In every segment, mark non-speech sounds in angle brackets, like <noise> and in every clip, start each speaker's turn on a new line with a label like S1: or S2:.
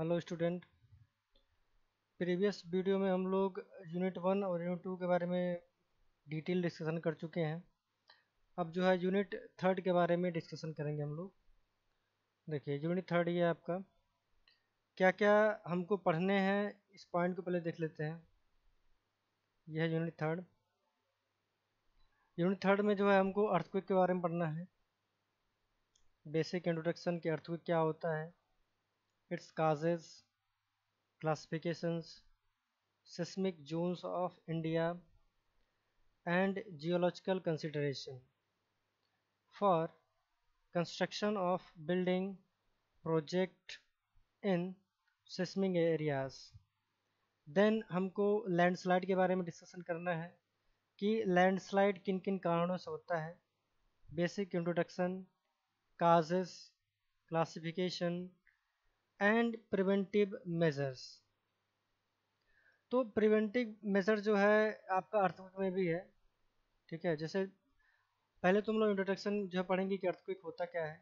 S1: Hello student previous video में हम लोग यूनिट वन और यूनिट टू के बारे में डिटेल डिस्कशन कर चुके हैं अब जो है यूनिट थर्ड के बारे में डिस्कशन करेंगे हम लोग देखिए यूनिट थर्ड ये आपका क्या क्या हमको पढ़ने हैं इस पॉइंट को पहले देख लेते हैं यह है यूनिट थर्ड यूनिट थर्ड में जो है हमको अर्थक्विक के बारे में पढ़ना है बेसिक इंट्रोडक्शन के अर्थक्विक क्या होता है its causes, classifications, seismic zones of India and geological consideration. For construction of building project in seismic areas. Then हमको लैंडस्लाइड के बारे में डिस्कशन करना है कि लैंडस्लाइड किन किन कारणों से होता है basic introduction causes classification and preventive measures तो प्रिवेंटिव मेजर जो है आपका अर्थक्विक में भी है ठीक है जैसे पहले तुम लोग इंट्रोडक्शन जो है पढ़ेंगे कि अर्थक्विक होता क्या है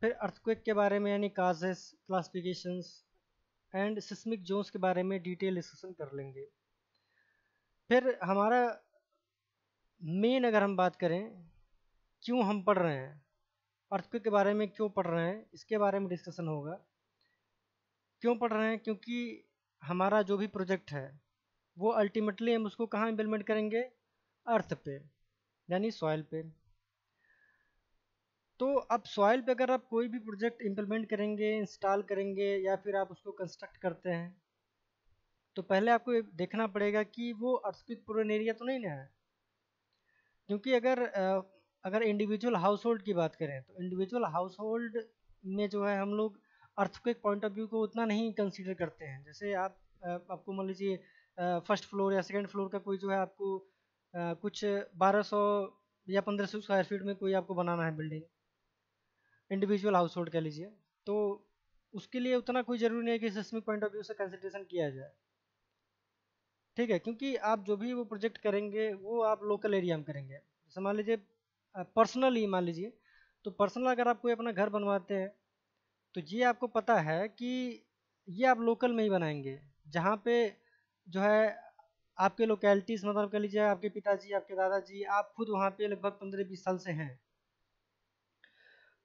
S1: फिर अर्थक्विक के बारे में यानी causes classifications and seismic zones के बारे में डिटेल डिस्कशन कर लेंगे फिर हमारा मेन अगर हम बात करें क्यों हम पढ़ रहे हैं अर्थक्वेक के बारे में क्यों पढ़ रहे हैं इसके बारे में डिस्कशन होगा क्यों पढ़ रहे हैं क्योंकि हमारा जो भी प्रोजेक्ट है वो अल्टीमेटली हम उसको कहाँ इम्प्लीमेंट करेंगे अर्थ पे यानी सॉयल पे तो अब सॉयल पे अगर आप कोई भी प्रोजेक्ट इम्प्लीमेंट करेंगे इंस्टॉल करेंगे या फिर आप उसको कंस्ट्रक्ट करते हैं तो पहले आपको देखना पड़ेगा कि वो अर्थक्विक प्रोन एरिया तो नहीं ना है क्योंकि अगर अगर इंडिविजुअल हाउस होल्ड की बात करें तो इंडिविजुअल हाउस होल्ड में जो है हम लोग अर्थक्वेक पॉइंट ऑफ व्यू को उतना नहीं कंसिडर करते हैं जैसे आप आपको मान लीजिए फर्स्ट फ्लोर या सेकेंड फ्लोर का कोई जो है आपको कुछ बारह या पंद्रह स्क्वायर फीट में कोई आपको बनाना है बिल्डिंग इंडिविजुअल हाउस होल्ड कह लीजिए तो उसके लिए उतना कोई ज़रूरी नहीं है कि सिस्मिक पॉइंट ऑफ व्यू से कंसिडरेशन किया जाए ठीक है क्योंकि आप जो भी वो प्रोजेक्ट करेंगे वो आप लोकल एरिया में करेंगे जैसे मान लीजिए पर्सनली मान लीजिए तो पर्सनल अगर आप कोई अपना घर बनवाते हैं तो ये आपको पता है कि ये आप लोकल में ही बनाएंगे जहाँ पे जो है आपके लोकेलिटीज़ मतलब कह लीजिए आपके पिताजी आपके दादाजी आप खुद वहाँ पे लगभग पंद्रह बीस साल से हैं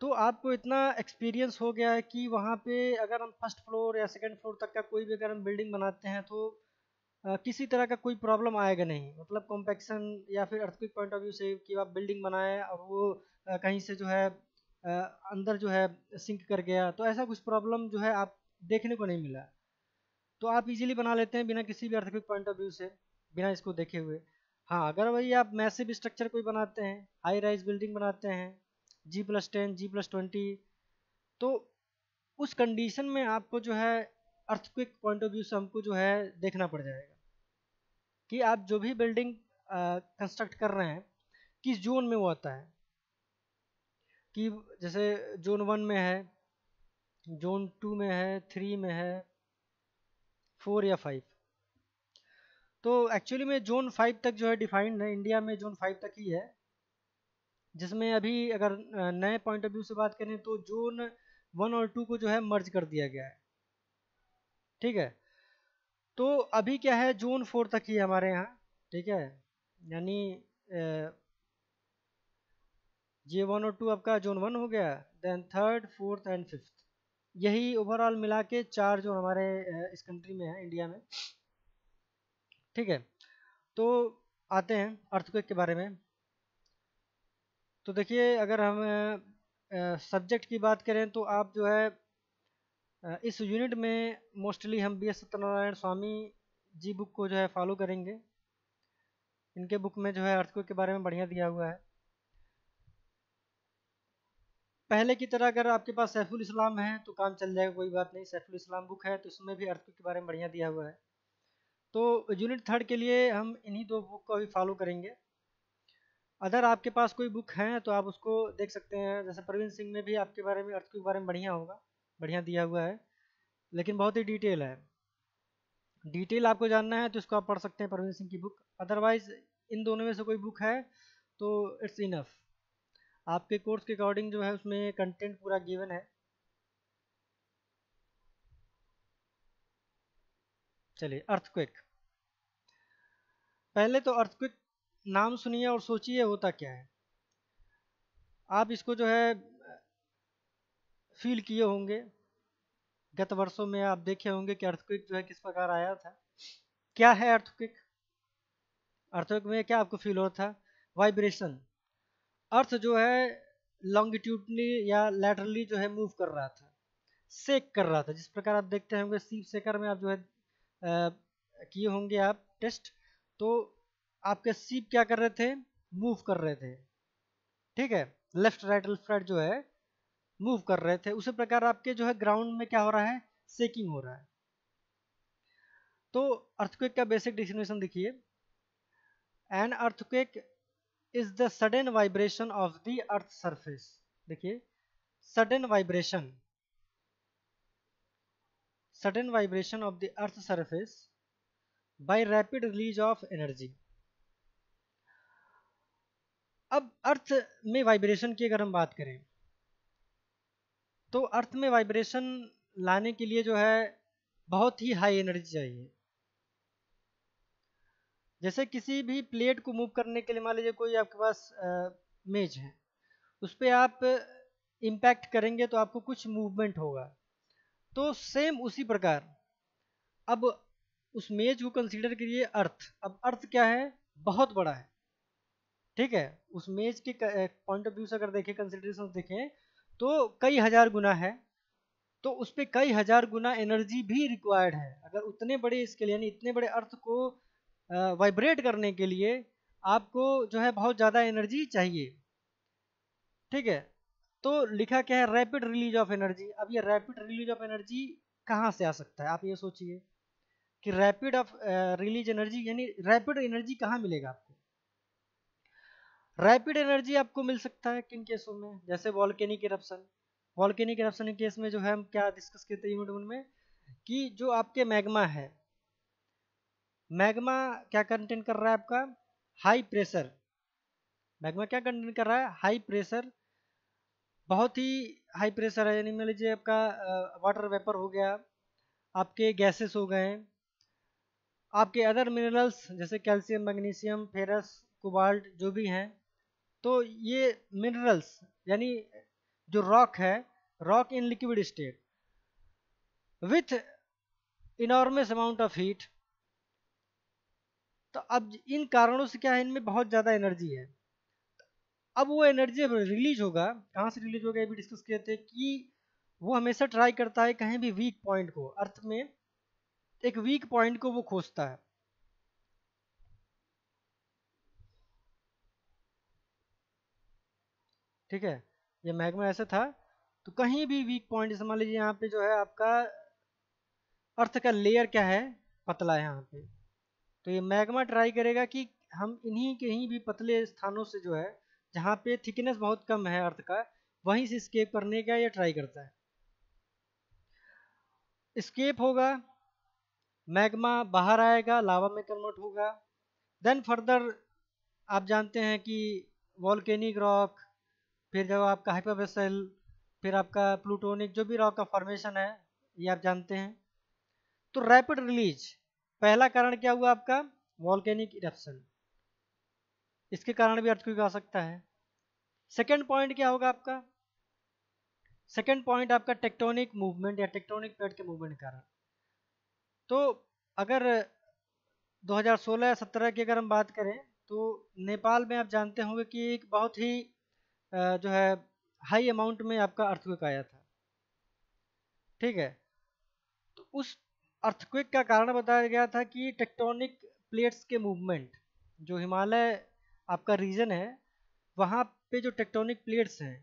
S1: तो आपको इतना एक्सपीरियंस हो गया है कि वहाँ पे अगर हम फर्स्ट फ्लोर या सेकंड फ्लोर तक का कोई भी अगर हम बिल्डिंग बनाते हैं तो किसी तरह का कोई प्रॉब्लम आएगा नहीं मतलब कॉम्पेक्शन या फिर अर्थक्विक पॉइंट ऑफ व्यू से कि आप बिल्डिंग बनाए और वो कहीं से जो है अंदर जो है सिंक कर गया तो ऐसा कुछ प्रॉब्लम जो है आप देखने को नहीं मिला तो आप इजीली बना लेते हैं बिना किसी भी अर्थक्विक पॉइंट ऑफ व्यू से बिना इसको देखे हुए हाँ अगर वही आप मैसेब स्ट्रक्चर कोई बनाते हैं हाई राइज बिल्डिंग बनाते हैं G plus ten G plus twenty तो उस कंडीशन में आपको जो है अर्थक्विक पॉइंट ऑफ व्यू से हमको जो है देखना पड़ जाएगा कि आप जो भी बिल्डिंग कंस्ट्रक्ट कर रहे हैं किस जोन में वो आता है कि जैसे जोन वन में है जोन टू में है थ्री में है फोर या फाइव तो एक्चुअली में जोन फाइव तक जो है डिफाइंड है इंडिया में जोन फाइव तक ही है जिसमें अभी अगर नए पॉइंट ऑफ व्यू से बात करें तो जोन वन और टू को जो है मर्ज कर दिया गया है ठीक है तो अभी क्या है जून फोर तक ही हमारे यहाँ ठीक है यानी ये वन और टू आपका जोन वन हो गया then third fourth and fifth यही ओवरऑल मिला के चार जो हमारे इस कंट्री में है इंडिया में ठीक है तो आते हैं अर्थक्वेक के बारे में तो देखिए अगर हम सब्जेक्ट की बात करें तो आप जो है इस यूनिट में मोस्टली हम B S Satyanarayana Swami ji book को जो है फॉलो करेंगे इनके बुक में जो है अर्थक्वेक के बारे में बढ़िया दिया हुआ है पहले की तरह अगर आपके पास सैफुल इस्लाम है तो काम चल जाएगा कोई बात नहीं सैफुल इस्लाम बुक है तो उसमें भी अर्थक्वेक के बारे में बढ़िया दिया हुआ है तो यूनिट थर्ड के लिए हम इन्हीं दो बुक को अभी फॉलो करेंगे अगर आपके पास कोई बुक है तो आप उसको देख सकते हैं जैसे प्रवीण सिंह में भी आपके बारे में अर्थ के बारे में बढ़िया होगा बढ़िया दिया हुआ है लेकिन बहुत ही डिटेल है डिटेल आपको जानना है तो इसको आप पढ़ सकते हैं परवीन सिंह की बुक अदरवाइज इन दोनों में से कोई बुक है तो इट्स इनफ आपके कोर्स के अकॉर्डिंग जो है उसमें कंटेंट पूरा गिवन है चलिए अर्थक्विक पहले तो अर्थक्विक नाम सुनिए और सोचिए होता क्या है आप इसको जो है फील किए होंगे गत वर्षों में आप देखे होंगे कि अर्थक्विक जो है किस प्रकार आया था क्या है अर्थक्विक अर्थक्विक में क्या आपको फील होता था वाइब्रेशन अर्थ जो है लॉन्गिट्यूडली या लेटरली जो है मूव कर रहा था सेक कर रहा था जिस प्रकार आप देखते होंगे सीप सेकर में आप जो है किए होंगे आप टेस्ट तो आपके सीप क्या कर रहे थे मूव कर रहे थे ठीक है लेफ्ट राइट लेफ्ट राइट जो है मूव कर रहे थे उसी प्रकार आपके जो है ग्राउंड में क्या हो रहा है सेकिंग हो रहा है तो अर्थक्वेक का बेसिक डिफिनेशन देखिए an earthquake is the sudden vibration of the earth surface देखिए sudden vibration sudden vibration of the earth surface by rapid release of energy अब अर्थ में वाइब्रेशन की अगर हम बात करें तो अर्थ में वाइब्रेशन लाने के लिए जो है बहुत ही हाई एनर्जी चाहिए जैसे किसी भी प्लेट को मूव करने के लिए मान लीजिए कोई आपके पास मेज है उस पर आप इम्पैक्ट करेंगे तो आपको कुछ मूवमेंट होगा तो सेम उसी प्रकार अब उस मेज को कंसीडर करिए अर्थ अब अर्थ क्या है बहुत बड़ा है ठीक है उस मेज के पॉइंट ऑफ व्यू से अगर देखें कंसिडरेशन देखें तो कई हज़ार गुना है तो उस पर कई हज़ार गुना एनर्जी भी रिक्वायर्ड है अगर उतने बड़े इसके लिए यानी इतने बड़े अर्थ को वाइब्रेट करने के लिए आपको जो है बहुत ज़्यादा एनर्जी चाहिए ठीक है तो लिखा क्या है रैपिड रिलीज ऑफ एनर्जी अब ये रैपिड रिलीज ऑफ एनर्जी कहाँ से आ सकता है आप ये सोचिए कि रैपिड ऑफ रिलीज एनर्जी यानी रैपिड एनर्जी कहाँ मिलेगा रैपिड एनर्जी आपको मिल सकता है किन केसों में जैसे volcanic eruption volcanic eruption case में जो है हम क्या डिस्कस किए थे यूनिट वन में कि जो आपके मैग्मा है मैग्मा क्या कंटेन कर रहा है आपका हाई प्रेशर मैग्मा क्या कंटेन कर रहा है हाई प्रेशर बहुत ही हाई प्रेशर है यानी मान लीजिए आपका वाटर वेपर हो गया आपके गैसेस हो गए आपके अदर मिनरल्स जैसे कैल्शियम मैग्नीशियम फेरस कोबाल्ट जो भी हैं तो ये मिनरल्स यानी जो रॉक है rock in liquid state with enormous amount of heat तो अब इन कारणों से क्या है इनमें बहुत ज़्यादा एनर्जी है अब वो एनर्जी रिलीज होगा कहाँ से रिलीज होगा ये भी डिस्कस किए थे कि वो हमेशा ट्राई करता है कहीं भी वीक पॉइंट को अर्थ में एक वीक पॉइंट को वो खोजता है ठीक है ये मैग्मा ऐसे था तो कहीं भी वीक पॉइंट जैसे मान लीजिए यहाँ पे जो है आपका अर्थ का लेयर क्या है पतला है यहाँ पे तो ये मैग्मा ट्राई करेगा कि हम इन्हीं कहीं भी पतले स्थानों से जो है जहाँ पे थिकनेस बहुत कम है अर्थ का वहीं से स्केप करने का ये ट्राई करता है स्केप होगा मैग्मा बाहर आएगा लावा में कन्वर्ट होगा देन फर्दर आप जानते हैं कि वॉल्केनिक रॉक फिर जब आपका हाइपरबेसल फिर आपका प्लूटोनिक जो भी रॉक का फॉर्मेशन है ये आप जानते हैं तो रैपिड रिलीज पहला कारण क्या हुआ आपका वॉल्केनिक इरप्शन इसके कारण भी अर्थक्विक आ सकता है सेकेंड पॉइंट क्या होगा आपका सेकेंड पॉइंट आपका टेक्टोनिक मूवमेंट या टेक्टोनिक प्लेट के मूवमेंट कारण तो अगर 2016 या 17 की अगर हम बात करें तो नेपाल में आप जानते होंगे कि एक बहुत ही जो है हाई अमाउंट में आपका अर्थक्वेक आया था ठीक है तो उस अर्थक्विक का कारण बताया गया था कि टेक्टोनिक प्लेट्स के मूवमेंट जो हिमालय आपका रीजन है वहाँ पे जो टेक्टोनिक प्लेट्स हैं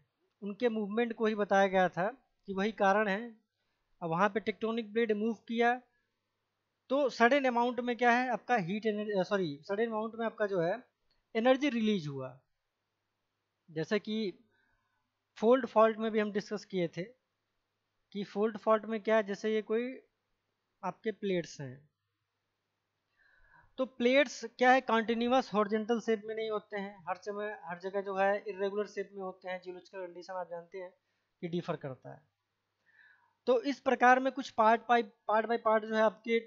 S1: उनके मूवमेंट को ही बताया गया था कि वही कारण है अब वहाँ पे टेक्टोनिक प्लेट मूव किया तो सडन अमाउंट में क्या है आपका हीट सॉरी सडन अमाउंट में आपका जो है एनर्जी रिलीज हुआ जैसे कि फोल्ड फॉल्ट में भी हम डिस्कस किए थे कि फोल्ड फॉल्ट में क्या है जैसे ये कोई आपके प्लेट्स हैं तो प्लेट्स क्या है कॉन्टिन्यूस हॉर्जेंटल शेप में नहीं होते हैं हर समय हर जगह जो है इरेगुलर शेप में होते हैं जियोलॉजिकल कंडीशन आप जानते हैं कि डिफर करता है तो इस प्रकार में कुछ part by part by part जो है आपके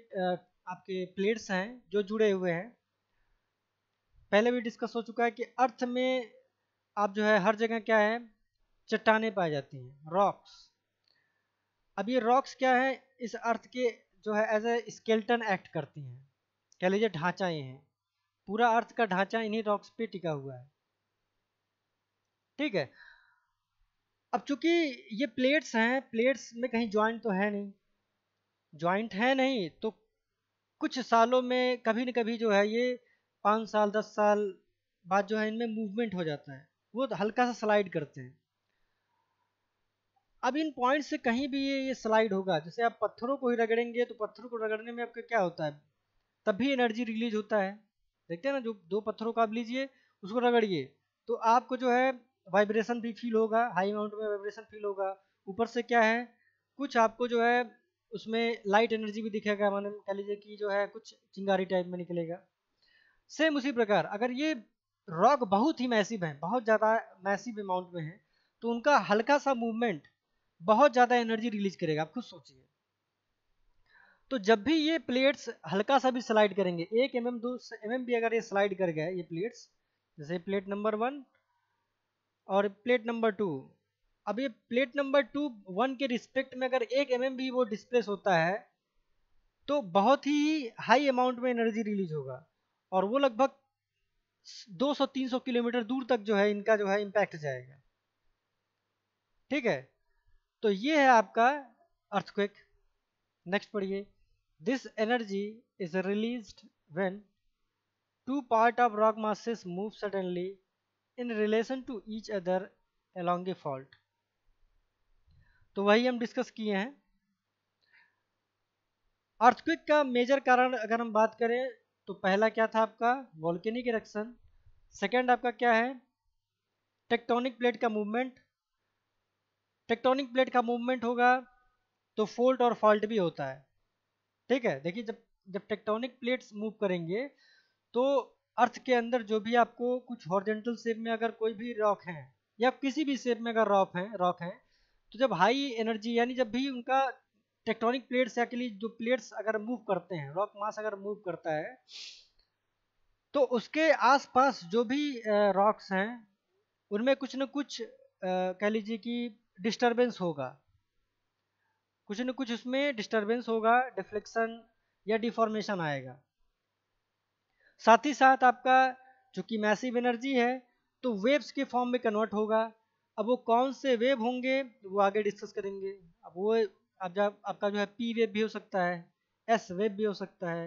S1: आपके प्लेट्स हैं जो जुड़े हुए हैं पहले भी डिस्कस हो चुका है कि अर्थ में आप जो है हर जगह क्या है चट्टाने पाई जाती हैं रॉक्स अब ये रॉक्स क्या है इस अर्थ के जो है एज ए स्केल्टन एक्ट करती हैं कह लीजिए ढांचा ये है पूरा अर्थ का ढांचा इन्हीं रॉक्स पे टिका हुआ है ठीक है अब चूंकि ये प्लेट्स हैं प्लेट्स में कहीं ज्वाइंट तो है नहीं ज्वाइंट है नहीं तो कुछ सालों में कभी न कभी जो है ये पाँच साल दस साल बाद जो है इनमें मूवमेंट हो जाता है वो तो हल्का सा स्लाइड करते हैं अब इन पॉइंट से कहीं भी ये ये स्लाइड होगा जैसे आप पत्थरों को ही रगड़ेंगे तो पत्थरों को रगड़ने में आपका क्या होता है तब भी एनर्जी रिलीज होता है देखते हैं ना जो दो पत्थरों का आप लीजिए उसको रगड़िए तो आपको जो है वाइब्रेशन भी फील होगा हाई अमाउंट में वाइब्रेशन फील होगा ऊपर से क्या है कुछ आपको जो है उसमें लाइट एनर्जी भी दिखेगा मान कह लीजिए कि जो है कुछ चिंगारी टाइप में निकलेगा सेम उसी प्रकार अगर ये रॉक बहुत ही मैसिव है बहुत ज़्यादा मैसिव अमाउंट में है तो उनका हल्का सा मूवमेंट बहुत ज़्यादा एनर्जी रिलीज करेगा आप खुद सोचिए तो जब भी ये प्लेट्स हल्का सा भी स्लाइड करेंगे एक एम mm, एम दो एम mm एम भी अगर ये स्लाइड कर गया ये प्लेट्स जैसे प्लेट नंबर वन और प्लेट नंबर टू अब ये प्लेट नंबर टू वन के रिस्पेक्ट में अगर एक एम mm एम भी वो डिस्प्लेस होता है तो बहुत ही हाई अमाउंट में एनर्जी रिलीज होगा और वो लगभग 200-300 किलोमीटर दूर तक जो है इनका जो है इम्पैक्ट जाएगा ठीक है तो ये है आपका अर्थक्वेक नेक्स्ट पढ़िए this energy is release when two part of rock masses move suddenly in relation to each other along a fault तो वही हम डिस्कस किए हैं अर्थक्विक का मेजर कारण अगर हम बात करें तो पहला क्या था आपका वॉल्केनिक इरेक्शन सेकेंड आपका क्या है टेक्टोनिक प्लेट का मूवमेंट टेक्टोनिक प्लेट का मूवमेंट होगा तो फोल्ट और फॉल्ट भी होता है ठीक है देखिए जब जब टेक्टोनिक प्लेट्स मूव करेंगे तो अर्थ के अंदर जो भी आपको कुछ हॉर्जेंटल शेप में अगर कोई भी रॉक है या किसी भी शेप में अगर रॉक है रॉक है तो जब हाई एनर्जी यानी जब भी उनका टेक्टोनिक प्लेट्स एक्चुअली जो प्लेट्स अगर मूव करते हैं रॉक मास अगर मूव करता है तो उसके आसपास जो भी रॉक्स हैं उनमें कुछ न कुछ कह लीजिए कि डिस्टरबेंस होगा कुछ न कुछ उसमें डिस्टरबेंस होगा डिफ्लेक्शन या डिफॉर्मेशन आएगा साथ ही साथ आपका चूंकि मैसिव एनर्जी है तो वेव्स के फॉर्म में कन्वर्ट होगा अब वो कौन से वेव होंगे वो आगे डिस्कस करेंगे अब वो अब जब आपका जो है पी वेब भी हो सकता है एस वेब भी हो सकता है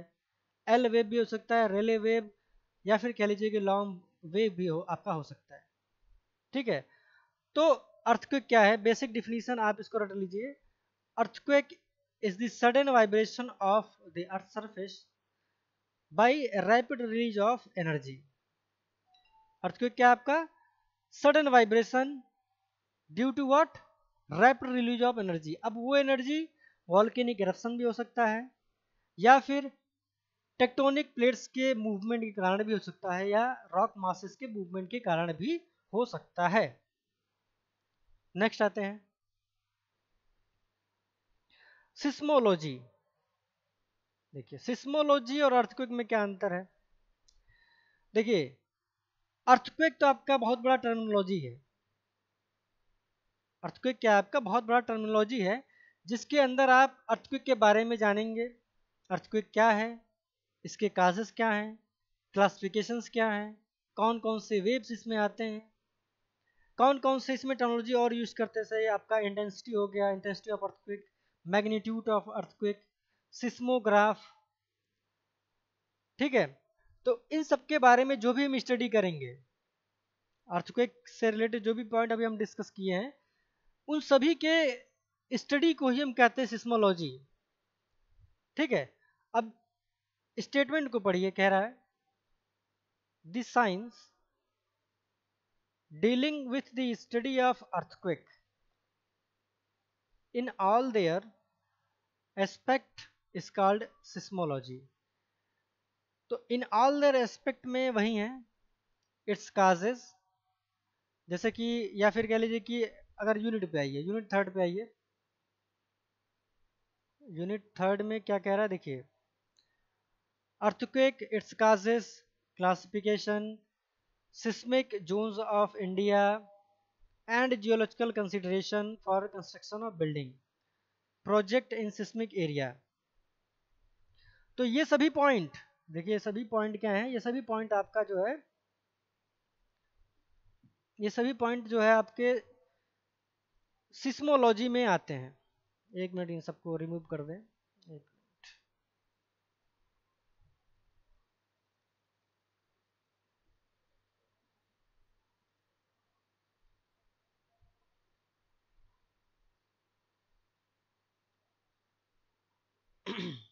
S1: एल वेब भी हो सकता है रेले वेब या फिर कह लीजिए कि लॉन्ग वेव भी हो आपका हो सकता है ठीक है तो अर्थक्वेक क्या है बेसिक डिफिनीशन आप इसको रट लीजिए earthquake is the sudden vibration of the earth surface by rapid release of energy earthquake क्या है आपका sudden vibration due to what rapid release of energy अब वो एनर्जी वॉल्केनिक इरप्शन भी हो सकता है या फिर टेक्टोनिक प्लेट्स के मूवमेंट के कारण भी हो सकता है या रॉक मासेस के मूवमेंट के कारण भी हो सकता है नेक्स्ट आते हैं सिस्मोलॉजी देखिए सिस्मोलॉजी और अर्थक्वेक में क्या अंतर है देखिए अर्थक्वेक तो आपका बहुत बड़ा टर्मिनोलॉजी है अर्थक्विक क्या है आपका बहुत बड़ा टर्मिनोलॉजी है जिसके अंदर आप अर्थक्विक के बारे में जानेंगे अर्थक्विक क्या है इसके काजेस क्या हैं क्लासिफिकेशंस क्या हैं कौन कौन से वेव्स इसमें आते हैं कौन कौन से इसमें टेक्नोलॉजी और यूज़ करते सही आपका इंटेंसिटी हो गया intensity of earthquake magnitude of earthquake seismograph ठीक है तो इन सब के बारे में जो भी हम स्टडी करेंगे अर्थक्विक से रिलेटेड जो भी पॉइंट अभी हम डिस्कस किए हैं उन सभी के स्टडी को ही हम कहते हैं सिस्मोलॉजी ठीक है अब स्टेटमेंट को पढ़िए कह रहा है the science dealing with the study of earthquake in all their aspect is called seismology तो इन ऑल देयर एस्पेक्ट में वही है इट्स काजेज जैसे कि या फिर कह लीजिए कि अगर यूनिट पे आइए यूनिट थर्ड पे आइए यूनिट थर्ड में क्या कह रहा है देखिए earthquake its causes classification seismic zones of India and geological consideration for construction of building project in seismic area तो ये सभी पॉइंट देखिए ये सभी पॉइंट क्या है ये सभी पॉइंट आपका जो है ये सभी पॉइंट जो है आपके सिस्मोलॉजी में आते हैं एक मिनट इन सबको रिमूव कर दें एक मिनट <clears throat>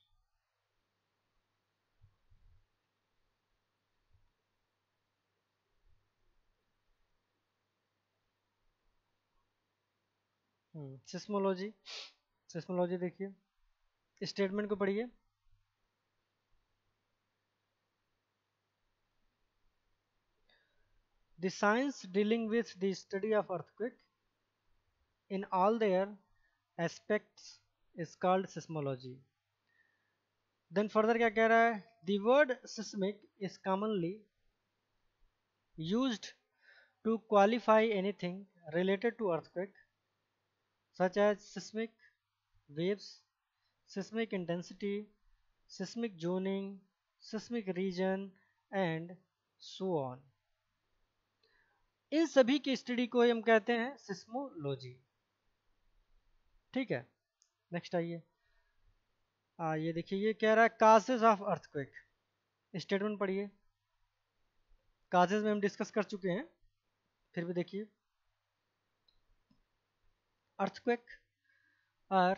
S1: हम्म। सिस्मोलॉजी सिस्मोलॉजी देखिए स्टेटमेंट को पढ़िए the science dealing with the study of earthquake in all their aspect is called seismology then further क्या कह रहा है third seismic is commonly use to qualify anything related to earthquake such as seismic waves, seismic intensity, seismic zoning, seismic region and so on. इन सभी की study को हम कहते हैं सिस्मोलॉजी ठीक है नेक्स्ट आइए ये देखिए ये कह रहा है काजेज ऑफ अर्थक्वेक स्टेटमेंट पढ़िए काजेज में हम डिस्कस कर चुके हैं फिर भी देखिए earthquake are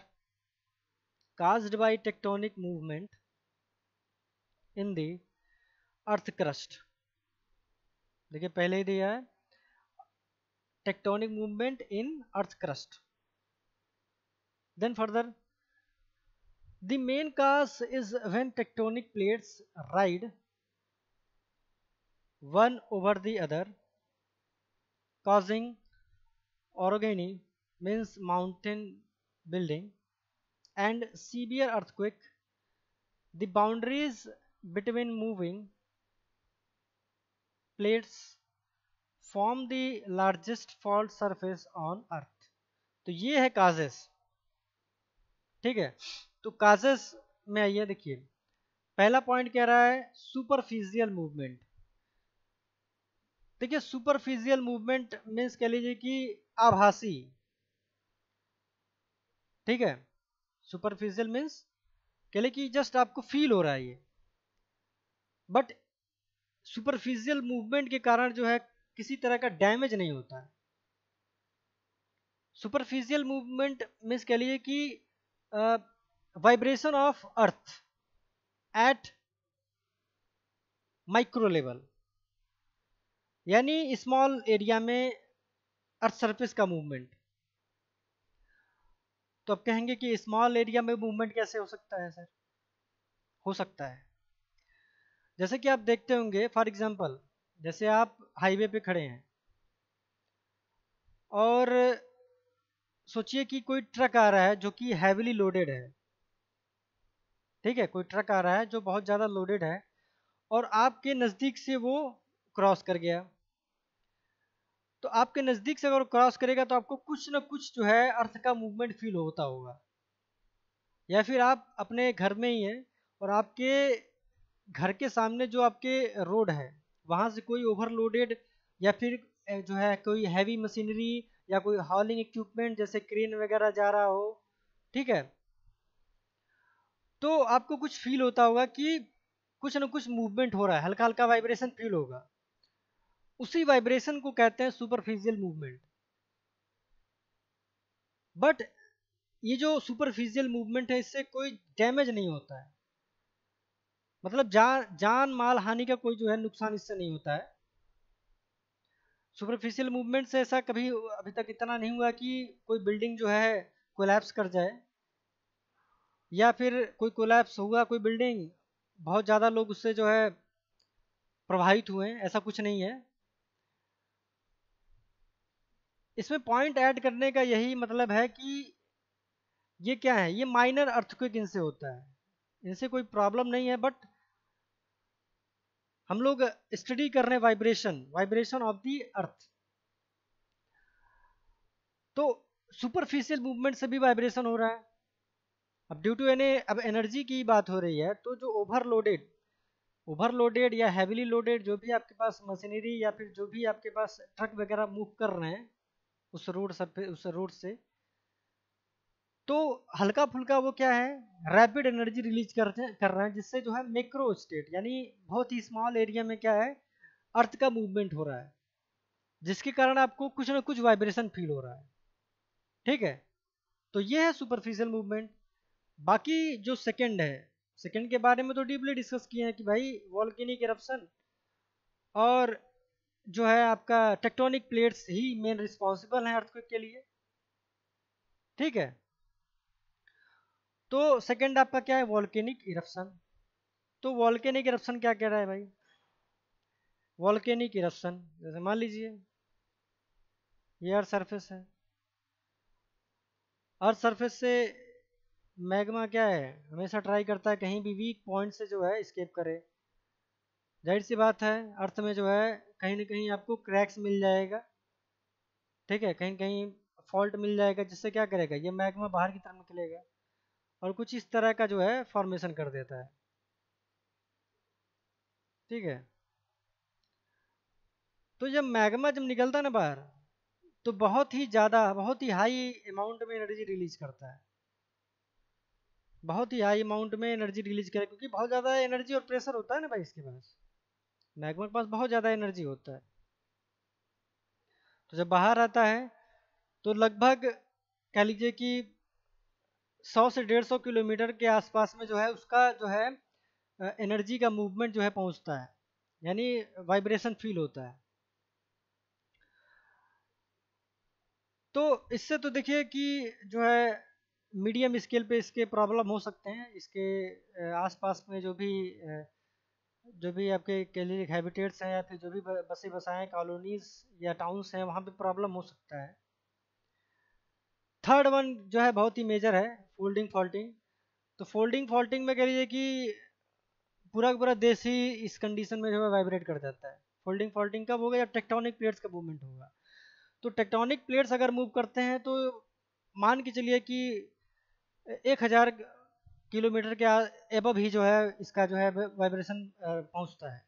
S1: caused by tectonic movement in the earth crust देखिए पहले ही दिया है tectonic movement in earth crust then further the main cause is when tectonic plates ride one over the other causing organic means mountain building and severe earthquake the boundaries between moving plates form the largest fault surface on earth तो ये है causes ठीक है तो causes में आइए देखिए पहला पॉइंट कह रहा है सुपरफिजियल मूवमेंट देखिए सुपरफिजियल मूवमेंट मीन्स कह लीजिए कि आभासी ठीक है सुपरफिशियल मीन्स कह लें कि जस्ट आपको फील हो रहा है ये बट सुपरफिशियल मूवमेंट के कारण जो है किसी तरह का डैमेज नहीं होता है सुपरफिशियल मूवमेंट मीन्स कह लिए कि vibration of earth at micro level यानी स्मॉल एरिया में अर्थ सरफेस का मूवमेंट तो आप कहेंगे कि स्मॉल एरिया में मूवमेंट कैसे हो सकता है सर हो सकता है जैसे कि आप देखते होंगे फॉर एग्जाम्पल जैसे आप हाईवे पे खड़े हैं और सोचिए कि कोई ट्रक आ रहा है जो कि हैवीली लोडेड है ठीक है कोई ट्रक आ रहा है जो बहुत ज़्यादा लोडेड है और आपके नज़दीक से वो क्रॉस कर गया तो आपके नज़दीक से अगर क्रॉस करेगा तो आपको कुछ ना कुछ जो है अर्थ का मूवमेंट फील होता होगा या फिर आप अपने घर में ही हैं और आपके घर के सामने जो आपके रोड है वहां से कोई ओवरलोडेड या फिर जो है कोई हैवी मशीनरी या कोई हॉलिंग इक्विपमेंट जैसे क्रेन वगैरह जा रहा हो ठीक है तो आपको कुछ फील होता होगा कि कुछ ना कुछ मूवमेंट हो रहा है हल्का हल्का वाइब्रेशन फील होगा उसी वाइब्रेशन को कहते हैं सुपरफिजियल मूवमेंट बट ये जो सुपरफिजियल मूवमेंट है इससे कोई डैमेज नहीं होता है मतलब जा, जान माल हानि का कोई जो है नुकसान इससे नहीं होता है सुपरफिशियल मूवमेंट से ऐसा कभी अभी तक इतना नहीं हुआ कि कोई बिल्डिंग जो है कोलैप्स कर जाए या फिर कोई कोलैप्स हुआ कोई बिल्डिंग बहुत ज़्यादा लोग उससे जो है प्रभावित हुए ऐसा कुछ नहीं है इसमें पॉइंट ऐड करने का यही मतलब है कि ये क्या है ये माइनर अर्थक्विक इनसे होता है इनसे कोई प्रॉब्लम नहीं है बट हम लोग स्टडी कर रहे हैं vibration vibration of the earth तो सुपरफिशियल मूवमेंट से भी वाइब्रेशन हो रहा है अब ड्यू टू एने अब एनर्जी की बात हो रही है तो जो ओवरलोडेड ओवरलोडेड या हैवीली लोडेड जो भी आपके पास मशीनरी या फिर जो भी आपके पास ट्रक वगैरह मूव कर रहे हैं उस रोड सरफेस उस रोड से तो हल्का फुल्का वो क्या है रैपिड एनर्जी रिलीज कर कर रहे हैं जिससे जो है मेक्रो स्टेट यानी बहुत ही स्मॉल एरिया में क्या है अर्थ का मूवमेंट हो रहा है जिसके कारण आपको कुछ ना कुछ वाइब्रेशन फील हो रहा है ठीक है तो ये है सुपरफिशियल मूवमेंट बाकी जो सेकंड है सेकंड के बारे में तो डीपली डिस्कस किए हैं कि भाई वॉल्किनिक इरप्शन और जो है आपका टेक्टोनिक प्लेट्स ही मेन रिस्पॉन्सिबल हैं अर्थक्विक के लिए ठीक है तो सेकंड आपका क्या है वॉल्केनिक इरप्शन तो वॉल्केनिक इरप्शन क्या कह रहा है भाई वॉल्केनिक इरप्शन जैसे मान लीजिए ये अर्थ सरफेस है अर्थ सरफेस से मैग्मा क्या है हमेशा ट्राई करता है कहीं भी वीक पॉइंट से जो है स्केप करे जाहिर सी बात है अर्थ में जो है कहीं ना कहीं आपको क्रैक्स मिल जाएगा ठीक है कहीं कहीं फॉल्ट मिल जाएगा जिससे क्या करेगा ये मैग्मा बाहर की तरफ निकलेगा और कुछ इस तरह का जो है फॉर्मेशन कर देता है ठीक है तो जब मैग्मा जब निकलता है ना बाहर तो बहुत ही ज़्यादा बहुत ही हाई अमाउंट में एनर्जी रिलीज करता है बहुत ही हाई अमाउंट में एनर्जी रिलीज करे क्योंकि बहुत ज़्यादा एनर्जी और प्रेशर होता है ना भाई इसके पास मैग्मा के पास बहुत ज़्यादा एनर्जी होता है तो जब बाहर आता है तो लगभग कह लीजिए कि 100 से 150 किलोमीटर के आसपास में जो है उसका जो है एनर्जी का मूवमेंट जो है पहुंचता है यानी वाइब्रेशन फील होता है तो इससे तो देखिए कि जो है मीडियम स्केल पे इसके प्रॉब्लम हो सकते हैं इसके आसपास में जो भी जो भी आपके कैलिनिक हैबिटेट्स हैं या फिर जो भी बसे बसाएँ कॉलोनीज या टाउन्स हैं वहाँ पे प्रॉब्लम हो सकता है थर्ड वन जो है बहुत ही मेजर है फोल्डिंग फॉल्टिंग तो फोल्डिंग फॉल्टिंग में कह लीजिए कि पूरा का पूरा देश ही इस कंडीशन में जो है वाइब्रेट कर जाता है फोल्डिंग फॉल्टिंग कब होगा या टेक्टोनिक प्लेट्स का मूवमेंट होगा तो टेक्टोनिक प्लेट्स अगर मूव करते हैं तो मान के चलिए कि एक हज़ार किलोमीटर के एब ही जो है इसका जो है वाइब्रेशन पहुंचता है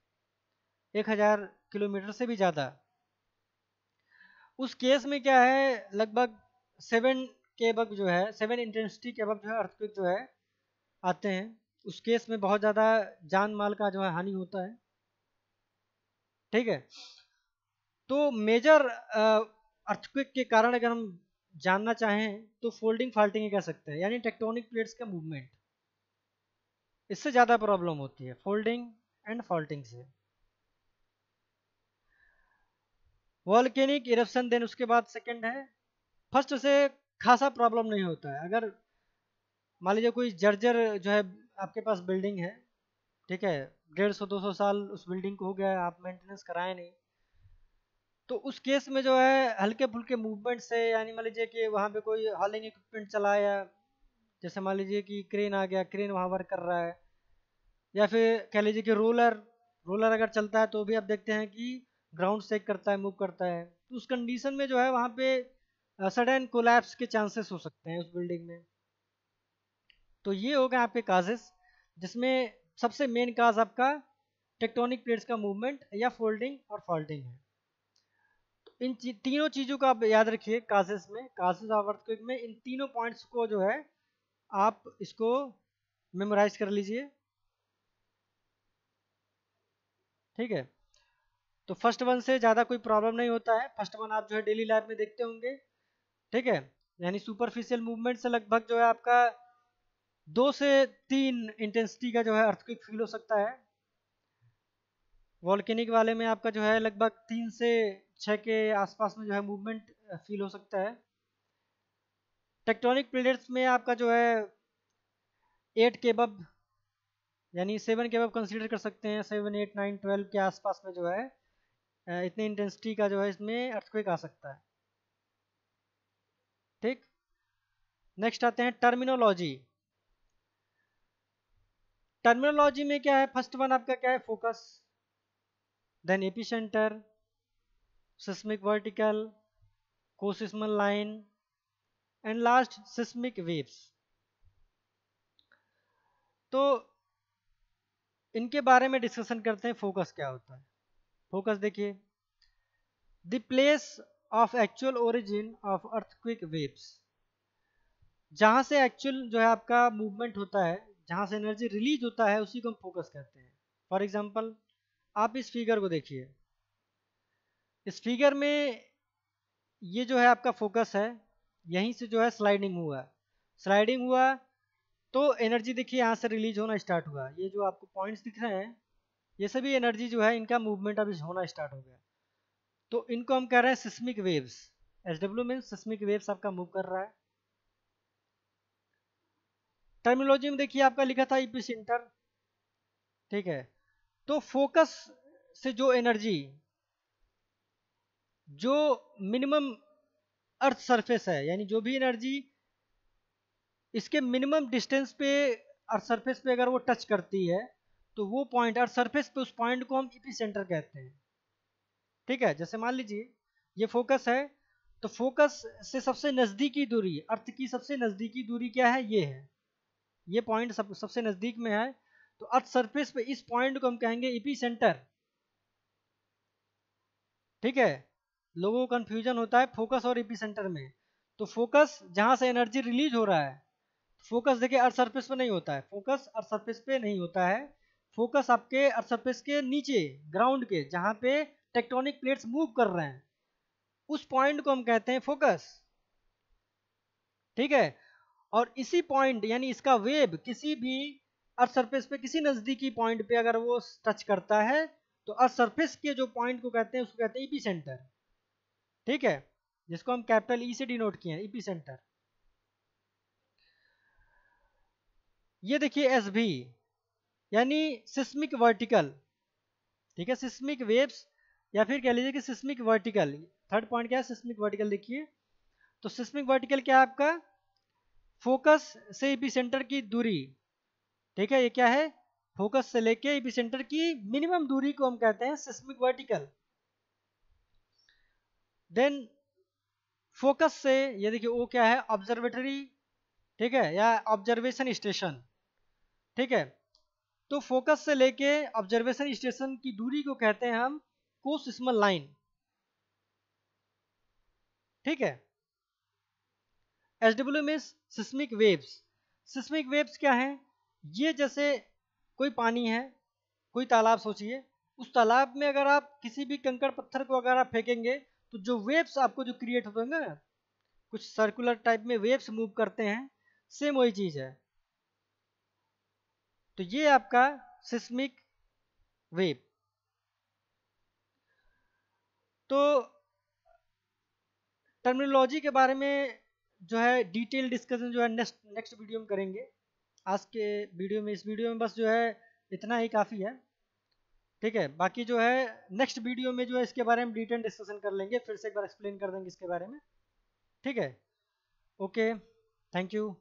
S1: एक हज़ार किलोमीटर से भी ज़्यादा उस केस में क्या है लगभग सेवन के अब जो है सेवन इंटेंसिटी के अब जो है अर्थक्विक जो है आते हैं उस केस में बहुत ज़्यादा जान माल का जो है हानि होता है ठीक है तो मेजर अर्थक्विक के कारण अगर हम जानना चाहें तो फोल्डिंग फाल्टिंग कह सकते हैं यानी टेक्टोनिक प्लेट्स का मूवमेंट इससे ज़्यादा प्रॉब्लम होती है फोल्डिंग एंड फॉल्टिंग से वॉल्केनिक इरप्शन देन उसके बाद सेकंड है फर्स्ट से खासा प्रॉब्लम नहीं होता है अगर मान लीजिए कोई जर्जर जो है आपके पास बिल्डिंग है ठीक है डेढ़ सौ दो सौ साल उस बिल्डिंग को हो गया आप मेंटेनेंस कराए नहीं तो उस केस में जो है हल्के फुल्के मूवमेंट से यानी मान लीजिए कि वहाँ पे कोई हॉलिंग इक्विपमेंट चलाया जैसे मान लीजिए कि क्रेन आ गया क्रेन वहाँ वर्क कर रहा है या फिर कह लीजिए कि रोलर रोलर अगर चलता है तो भी आप देखते हैं कि ग्राउंड सेक करता है मूव करता है तो उस कंडीशन में जो है वहाँ पे सडन कोलैप्स के चांसेस हो सकते हैं उस बिल्डिंग में तो ये हो गए आपके काजेस जिसमें सबसे मेन काज आपका टेक्टोनिक प्लेट्स का मूवमेंट या फोल्डिंग और फॉल्टिंग है तो इन तीनों चीज़ों का आप याद रखिए काजेस में काजेस आवर्तक में इन तीनों पॉइंट्स को जो है आप इसको मेमोराइज कर लीजिए ठीक है तो फर्स्ट वन से ज़्यादा कोई प्रॉब्लम नहीं होता है फर्स्ट वन आप जो है डेली लाइफ में देखते होंगे ठीक है यानी सुपरफिशियल मूवमेंट से लगभग जो है आपका दो से तीन इंटेंसिटी का जो है अर्थक्विक फील हो सकता है वॉल्केनिक वाले में आपका जो है लगभग तीन से छः के आसपास में जो है मूवमेंट फील हो सकता है टेक्टोनिक प्लेट्स में आपका जो है एट के बब यानी सेवन के बब कंसिडर कर सकते हैं सेवन एट नाइन ट्वेल्व के आसपास में जो है इतनी इंटेंसिटी का जो है इसमें अर्थक्वेक आ सकता है ठीक नेक्स्ट आते हैं टर्मिनोलॉजी टर्मिनोलॉजी में क्या है फर्स्ट वन आपका क्या है focus then epicentre seismic vertical coseismal line and last seismic waves तो इनके बारे में डिस्कशन करते हैं फोकस क्या होता है फोकस देखिए the place of actual origin of earthquake waves जहां से एक्चुअल जो है आपका मूवमेंट होता है जहां से एनर्जी रिलीज होता है उसी को हम फोकस करते हैं फॉर एग्जाम्पल आप इस फिगर को देखिए इस फिगर में ये जो है आपका फोकस है यहीं से जो है स्लाइडिंग हुआ स्लाइडिंग हुआ तो एनर्जी देखिए यहाँ से रिलीज होना स्टार्ट हुआ ये जो आपको पॉइंट्स दिख रहे हैं ये सभी एनर्जी जो है इनका मूवमेंट अभी होना स्टार्ट हो गया तो इनको हम कह रहे हैं seismic waves S W mean seismic waves आपका मूव कर रहा है टर्मिनोलॉजी में देखिए आपका लिखा था ईपी e सेंटर ठीक है तो फोकस से जो एनर्जी जो मिनिमम अर्थ सरफेस है यानी जो भी एनर्जी इसके मिनिमम डिस्टेंस पे अर्थ सरफेस पे अगर वो टच करती है तो वो पॉइंट अर्थ सरफेस पे उस पॉइंट को हम ईपी सेंटर कहते हैं ठीक है जैसे मान लीजिए ये फोकस है तो फोकस से सबसे नज़दीकी दूरी अर्थ की सबसे नज़दीकी दूरी क्या है ये है ये पॉइंट सब सबसे नज़दीक में है तो अर्थ सरफेस पे इस पॉइंट को हम कहेंगे ईपी सेंटर ठीक है लोगों को कन्फ्यूजन होता है फोकस और एपी सेंटर में तो फोकस जहाँ से एनर्जी रिलीज हो रहा है फोकस देखिए अर्थ सर्फेस पे नहीं होता है फोकस अर्थ सर्फेस पे नहीं होता है फोकस आपके अर्थ सर्फेस के नीचे ग्राउंड के जहाँ पे टेक्टोनिक प्लेट्स मूव कर रहे हैं उस पॉइंट को हम कहते हैं फोकस ठीक है और इसी पॉइंट यानी इसका वेब किसी भी अर्थ सर्फेस पे किसी नज़दीकी पॉइंट पे अगर वो टच करता है तो अर्थ सर्फेस के जो पॉइंट को कहते हैं उसको कहते हैं ई सेंटर ठीक है जिसको हम कैपिटल ई e से डिनोट किए हैं ईपी सेंटर ये देखिए एस भी यानी सिस्मिक वर्टिकल ठीक है सिस्मिक वेव्स या फिर कह लीजिए कि सिस्मिक वर्टिकल थर्ड पॉइंट क्या है सिस्मिक वर्टिकल देखिए तो सिस्मिक वर्टिकल क्या है आपका फोकस से ईपी सेंटर की दूरी ठीक है ये क्या है फोकस से लेके ईपी सेंटर की मिनिमम दूरी को हम कहते हैं सिस्मिक वर्टिकल देन फोकस से ये देखिए वो क्या है ऑब्जर्वेटरी ठीक है या ऑब्जर्वेशन स्टेशन ठीक है तो फोकस से लेके ऑब्जर्वेशन स्टेशन की दूरी को कहते हैं हम कोसिस्मल लाइन ठीक है H W mean seismic waves seismic waves क्या है ये जैसे कोई पानी है कोई तालाब सोचिए उस तालाब में अगर आप किसी भी कंकड़ पत्थर को अगर आप फेंकेंगे तो जो वेव्स आपको जो क्रिएट हैं ना कुछ सर्कुलर टाइप में वेव्स मूव करते हैं सेम वही चीज है तो ये आपका सिस्मिक वेव तो टर्मिनोलॉजी के बारे में जो है डिटेल डिस्कशन जो है नेक्स्ट नेक्स्ट वीडियो में करेंगे आज के वीडियो में इस वीडियो में बस जो है इतना ही काफ़ी है ठीक है बाकी जो है नेक्स्ट वीडियो में जो है इसके बारे में डिटेल डिस्कशन कर लेंगे फिर से एक बार एक्सप्लेन कर देंगे इसके बारे में ठीक है ओके थैंक यू